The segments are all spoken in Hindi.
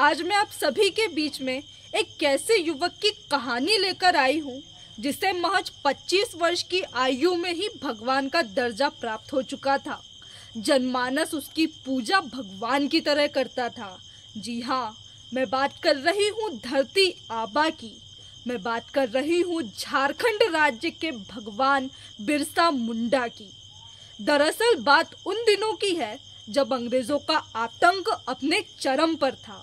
आज मैं आप सभी के बीच में एक कैसे युवक की कहानी लेकर आई हूँ जिसे महज 25 वर्ष की आयु में ही भगवान का दर्जा प्राप्त हो चुका था जनमानस उसकी पूजा भगवान की तरह करता था जी हाँ मैं बात कर रही हूँ धरती आबा की मैं बात कर रही हूँ झारखंड राज्य के भगवान बिरसा मुंडा की दरअसल बात उन दिनों की है जब अंग्रेजों का आतंक अपने चरम पर था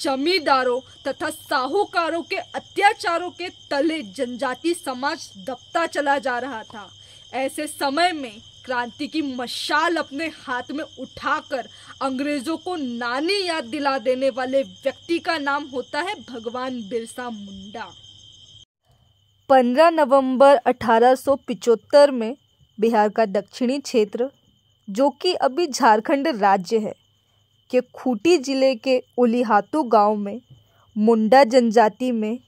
जमींदारों तथा साहूकारों के अत्याचारों के तले जनजाति समाज दबता चला जा रहा था ऐसे समय में क्रांति की मशाल अपने हाथ में उठाकर अंग्रेजों को नानी याद दिला देने वाले व्यक्ति का नाम होता है भगवान बिरसा मुंडा 15 नवंबर 1875 में बिहार का दक्षिणी क्षेत्र जो कि अभी झारखंड राज्य है के खूंटी जिले के उलिहातू गांव में मुंडा जनजाति में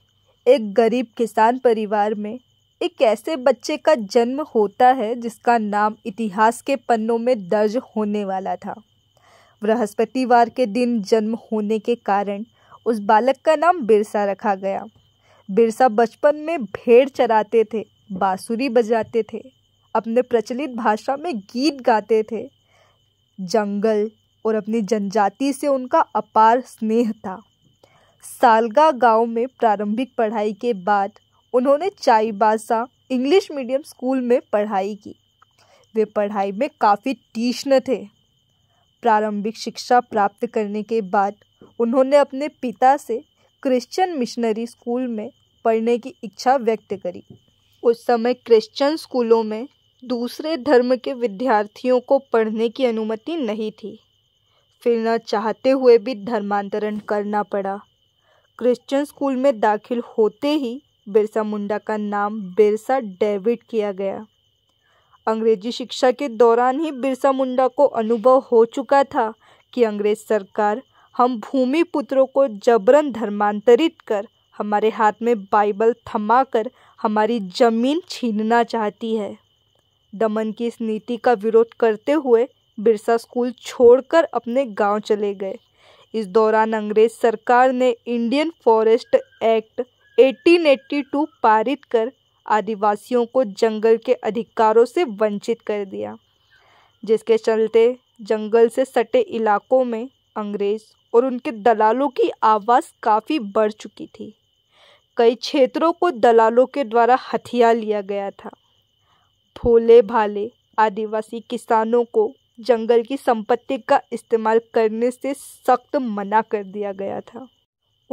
एक गरीब किसान परिवार में एक ऐसे बच्चे का जन्म होता है जिसका नाम इतिहास के पन्नों में दर्ज होने वाला था बृहस्पतिवार के दिन जन्म होने के कारण उस बालक का नाम बिरसा रखा गया बिरसा बचपन में भेड़ चराते थे बाँसुरी बजाते थे अपने प्रचलित भाषा में गीत गाते थे जंगल और अपनी जनजाति से उनका अपार स्नेह था सालगा गांव में प्रारंभिक पढ़ाई के बाद उन्होंने चाईबासा इंग्लिश मीडियम स्कूल में पढ़ाई की वे पढ़ाई में काफ़ी तीक्ष्ण थे प्रारंभिक शिक्षा प्राप्त करने के बाद उन्होंने अपने पिता से क्रिश्चियन मिशनरी स्कूल में पढ़ने की इच्छा व्यक्त करी उस समय क्रिश्चियन स्कूलों में दूसरे धर्म के विद्यार्थियों को पढ़ने की अनुमति नहीं थी फिर न चाहते हुए भी धर्मांतरण करना पड़ा क्रिश्चियन स्कूल में दाखिल होते ही बिरसा मुंडा का नाम बिरसा डेविड किया गया अंग्रेजी शिक्षा के दौरान ही बिरसा मुंडा को अनुभव हो चुका था कि अंग्रेज सरकार हम भूमि पुत्रों को जबरन धर्मांतरित कर हमारे हाथ में बाइबल थमा कर हमारी ज़मीन छीनना चाहती है दमन की इस नीति का विरोध करते हुए बिरसा स्कूल छोड़कर अपने गांव चले गए इस दौरान अंग्रेज सरकार ने इंडियन फॉरेस्ट एक्ट 1882 पारित कर आदिवासियों को जंगल के अधिकारों से वंचित कर दिया जिसके चलते जंगल से सटे इलाकों में अंग्रेज़ और उनके दलालों की आवाज़ काफ़ी बढ़ चुकी थी कई क्षेत्रों को दलालों के द्वारा हथिया लिया गया था भोले भाले आदिवासी किसानों को जंगल की संपत्ति का इस्तेमाल करने से सख्त मना कर दिया गया था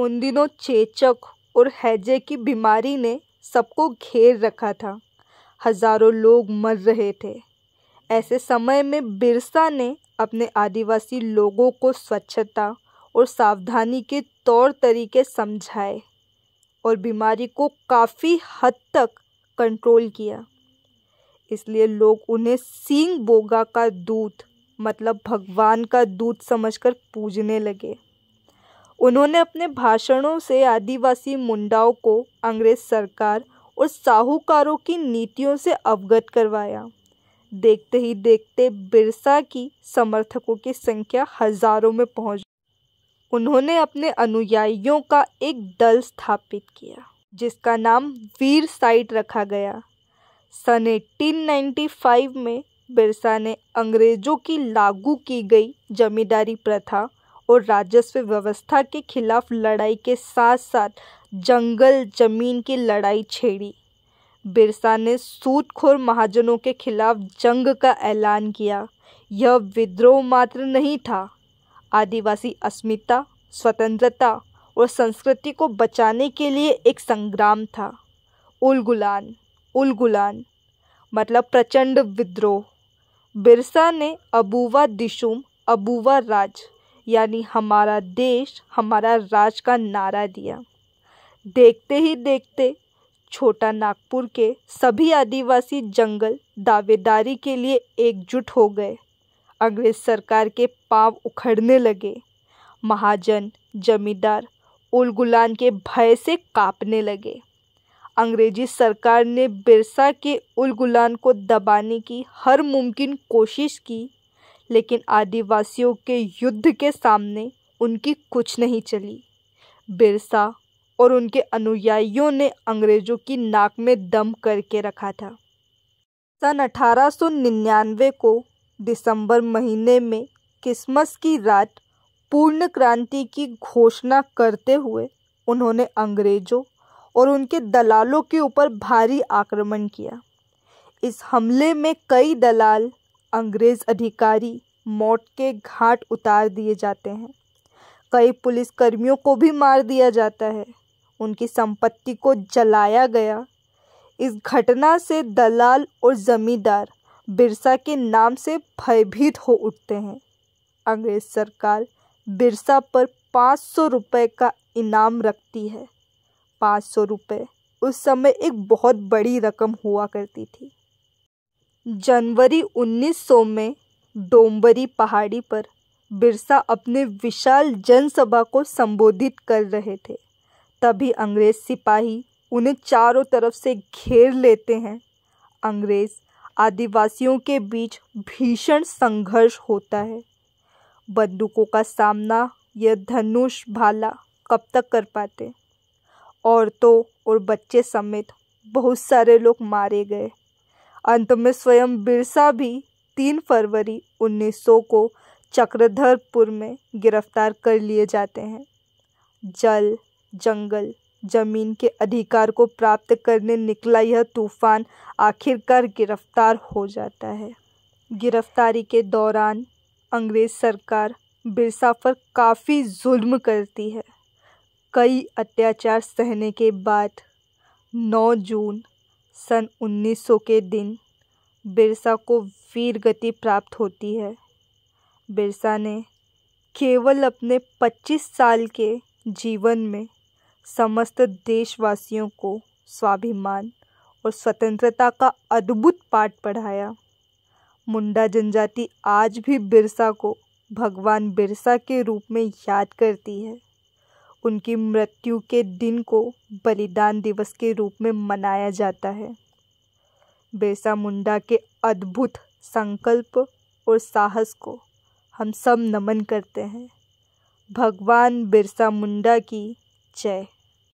उन दिनों चेचक और हैजे की बीमारी ने सबको घेर रखा था हजारों लोग मर रहे थे ऐसे समय में बिरसा ने अपने आदिवासी लोगों को स्वच्छता और सावधानी के तौर तरीके समझाए और बीमारी को काफ़ी हद तक कंट्रोल किया इसलिए लोग उन्हें सिंह बोगा का दूत मतलब भगवान का दूत समझकर पूजने लगे उन्होंने अपने भाषणों से आदिवासी मुंडाओं को अंग्रेज सरकार और साहूकारों की नीतियों से अवगत करवाया देखते ही देखते बिरसा की समर्थकों की संख्या हजारों में पहुंच उन्होंने अपने अनुयायियों का एक दल स्थापित किया जिसका नाम वीर साइट रखा गया सन 1895 में बिरसा ने अंग्रेज़ों की लागू की गई जमींदारी प्रथा और राजस्व व्यवस्था के खिलाफ लड़ाई के साथ साथ जंगल जमीन की लड़ाई छेड़ी बिरसा ने सूदखोर महाजनों के खिलाफ जंग का ऐलान किया यह विद्रोह मात्र नहीं था आदिवासी अस्मिता स्वतंत्रता और संस्कृति को बचाने के लिए एक संग्राम था उलगुलान उलगुलान मतलब प्रचंड विद्रोह बिरसा ने अबुवा दिशुम अबुवा राज यानी हमारा देश हमारा राज का नारा दिया देखते ही देखते छोटा नागपुर के सभी आदिवासी जंगल दावेदारी के लिए एकजुट हो गए अंग्रेज सरकार के पाँव उखड़ने लगे महाजन जमींदार उलगुलान के भय से कांपने लगे अंग्रेजी सरकार ने बिरसा के उल गुलान को दबाने की हर मुमकिन कोशिश की लेकिन आदिवासियों के युद्ध के सामने उनकी कुछ नहीं चली बिरसा और उनके अनुयायियों ने अंग्रेज़ों की नाक में दम करके रखा था सन 1899 को दिसंबर महीने में क्रिसमस की रात पूर्ण क्रांति की घोषणा करते हुए उन्होंने अंग्रेज़ों और उनके दलालों के ऊपर भारी आक्रमण किया इस हमले में कई दलाल अंग्रेज़ अधिकारी मौत के घाट उतार दिए जाते हैं कई पुलिसकर्मियों को भी मार दिया जाता है उनकी संपत्ति को जलाया गया इस घटना से दलाल और ज़मींदार बिरसा के नाम से भयभीत हो उठते हैं अंग्रेज़ सरकार बिरसा पर पाँच सौ रुपये का इनाम रखती है पाँच सौ रुपये उस समय एक बहुत बड़ी रकम हुआ करती थी जनवरी 1900 में डोंबरी पहाड़ी पर बिरसा अपने विशाल जनसभा को संबोधित कर रहे थे तभी अंग्रेज सिपाही उन्हें चारों तरफ से घेर लेते हैं अंग्रेज आदिवासियों के बीच भीषण संघर्ष होता है बंदूकों का सामना यह धनुष भाला कब तक कर पाते औरतों और बच्चे समेत बहुत सारे लोग मारे गए अंत में स्वयं बिरसा भी तीन फरवरी 1900 को चक्रधरपुर में गिरफ्तार कर लिए जाते हैं जल जंगल जमीन के अधिकार को प्राप्त करने निकला यह तूफान आखिरकार गिरफ्तार हो जाता है गिरफ्तारी के दौरान अंग्रेज़ सरकार बिरसा पर काफ़ी जुल्म करती है कई अत्याचार सहने के बाद नौ जून सन उन्नीस सौ के दिन बिरसा को वीर गति प्राप्त होती है बिरसा ने केवल अपने पच्चीस साल के जीवन में समस्त देशवासियों को स्वाभिमान और स्वतंत्रता का अद्भुत पाठ पढ़ाया मुंडा जनजाति आज भी बिरसा को भगवान बिरसा के रूप में याद करती है उनकी मृत्यु के दिन को बलिदान दिवस के रूप में मनाया जाता है बिरसा मुंडा के अद्भुत संकल्प और साहस को हम सब नमन करते हैं भगवान बिरसा मुंडा की जय